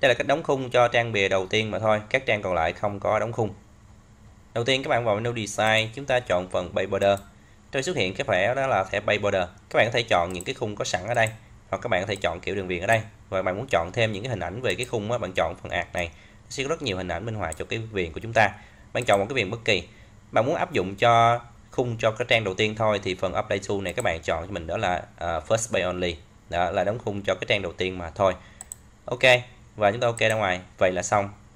đây là cách đóng khung cho trang bìa đầu tiên mà thôi các trang còn lại không có đóng khung đầu tiên các bạn vào menu design chúng ta chọn phần bay border tôi xuất hiện cái thẻ đó là thẻ bay border các bạn có thể chọn những cái khung có sẵn ở đây hoặc các bạn có thể chọn kiểu đường viền ở đây và bạn muốn chọn thêm những cái hình ảnh về cái khung đó, bạn chọn phần ạt này sẽ có rất nhiều hình ảnh minh họa cho cái viền của chúng ta bạn chọn một cái viền bất kỳ bạn muốn áp dụng cho khung cho cái trang đầu tiên thôi thì phần apply tool này các bạn chọn cho mình đó là uh, first page only đó là đóng khung cho cái trang đầu tiên mà thôi ok và chúng ta ok ra ngoài vậy là xong